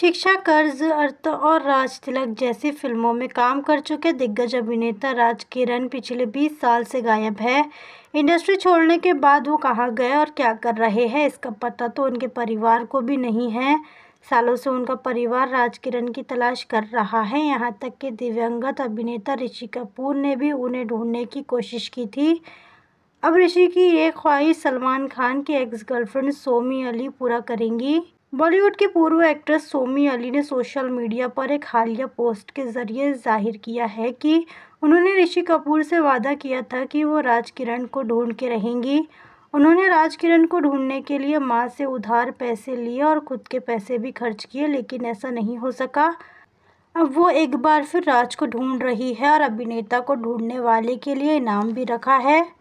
शिक्षा कर्ज अर्थ और राज तिलक जैसी फिल्मों में काम कर चुके दिग्गज अभिनेता राज किरण पिछले 20 साल से गायब है इंडस्ट्री छोड़ने के बाद वो कहाँ गए और क्या कर रहे हैं इसका पता तो उनके परिवार को भी नहीं है सालों से उनका परिवार राज किरण की तलाश कर रहा है यहाँ तक कि दिव्यंगत अभिनेता ऋषि कपूर ने भी उन्हें ढूंढने की कोशिश की थी अब ऋषि की ये ख्वाहिश सलमान खान की एक्स गर्लफ्रेंड सोमी अली पूरा करेंगी बॉलीवुड की पूर्व एक्ट्रेस सोमी अली ने सोशल मीडिया पर एक हालिया पोस्ट के जरिए जाहिर किया है कि उन्होंने ऋषि कपूर से वादा किया था कि वो राज किरण को ढूंढ के रहेंगी उन्होंने राज किरण को ढूंढने के लिए माँ से उधार पैसे लिए और खुद के पैसे भी खर्च किए लेकिन ऐसा नहीं हो सका अब वो एक बार फिर राज को ढूंढ रही है और अभिनेता को ढूंढने वाले के लिए इनाम भी रखा है